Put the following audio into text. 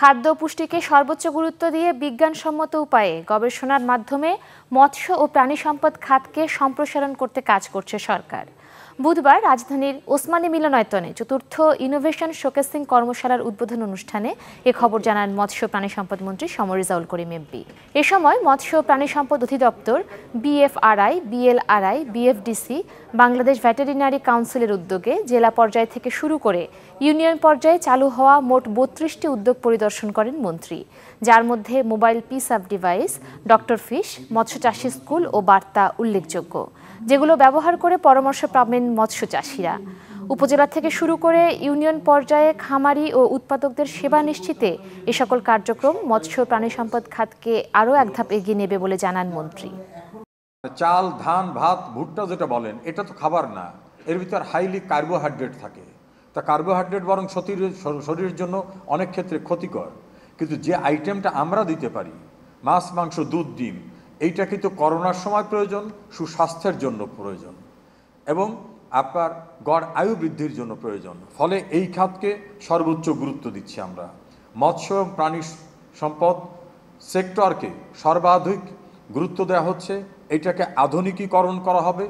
খাদ্য পুষ্টিকে সর্বোচ্চ গুরুত্ব দিয়ে বিজ্ঞানসম্মত উপায়ে গবেষণার মাধ্যমে মৎস্য ও প্রাণী সম্পদ খাতকে সম্প্রসারণ করতে কাজ করছে সরকার বুধবার রাজধানীর ওসমানী মিলনায়তনে চতুর্থ ইনোভেশন শোকেসিং কর্মশালার উদ্বোধন অনুষ্ঠানে এ খবর জানান মৎস্য প্রাণী সম্পদ মন্ত্রী সমরিজাউল করিম এমপি এ সময় মৎস্য প্রাণী সম্পদ অধিদপ্তর BFRI BLRI BFDC Bangladesh veterinary কাউন্সিলের উদ্যোগে জেলা পর্যায় থেকে শুরু করে ইউনিয়ন পর্যায়ে চালু হওয়া মোট বত্রিশটি উদ্যোগ পরিদর্শন পরিদর্শন করেন মন্ত্রী যার মধ্যে mobile piece app device doctor fish মৎস্য চাষি স্কুল ও বার্তা উল্লেখযোগ্য যেগুলো ব্যবহার করে পরামর্শ পাবেন মৎস্য উপজেলা থেকে শুরু করে ইউনিয়ন পর্যায়ে খামারি ও উৎপাদকদের সেবা নিশ্চিতে এ সকল কার্যক্রম মৎস্য প্রাণী সম্পদ খাতকে আরও এক ধাপ এগিয়ে নেবে বলে জানান মন্ত্রী চাল ধান ভাত ভুট্টা যেটা বলেন এটা তো খাবার না এর ভিতর হাইলি কার্বোহাইড্রেট থাকে তা কার্বোহাইড্রেট বরং ক্ষতির শরীরের জন্য অনেক ক্ষেত্রে ক্ষতিকর কিন্তু যে আইটেমটা আমরা দিতে পারি মাছ মাংস দুধ ডিম এইটা কিন্তু করোনার সময় প্রয়োজন সুস্বাস্থ্যের জন্য প্রয়োজন এবং আপনার গড় আয়ু বৃদ্ধির জন্য প্রয়োজন ফলে এই খাতকে সর্বোচ্চ গুরুত্ব দিচ্ছি আমরা মৎস্য এবং প্রাণী সম্পদ সেক্টরকে সর্বাধিক গুরুত্ব দেওয়া হচ্ছে এটাকে আধুনিকীকরণ করা হবে